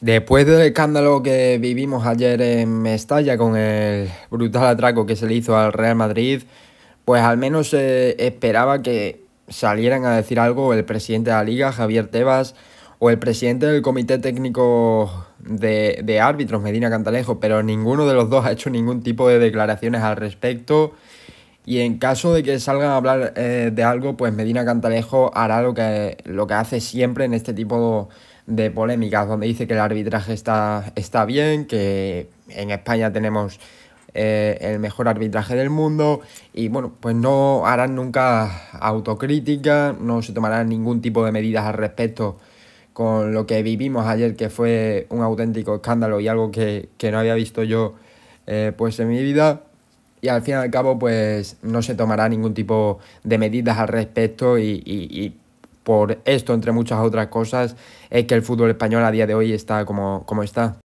Después del escándalo que vivimos ayer en Mestalla con el brutal atraco que se le hizo al Real Madrid, pues al menos se esperaba que salieran a decir algo el presidente de la liga, Javier Tebas, o el presidente del comité técnico de, de árbitros, Medina Cantalejo, pero ninguno de los dos ha hecho ningún tipo de declaraciones al respecto y en caso de que salgan a hablar eh, de algo, pues Medina Cantalejo hará lo que, lo que hace siempre en este tipo de polémicas, donde dice que el arbitraje está, está bien, que en España tenemos eh, el mejor arbitraje del mundo y bueno, pues no harán nunca autocrítica, no se tomarán ningún tipo de medidas al respecto con lo que vivimos ayer, que fue un auténtico escándalo y algo que, no había visto yo eh, pues en mi vida y al fin y al cabo pues no se tomará ningún tipo de medidas al respecto y, y, y por esto, entre muchas otras cosas, es que el fútbol español a día de hoy está como, como está.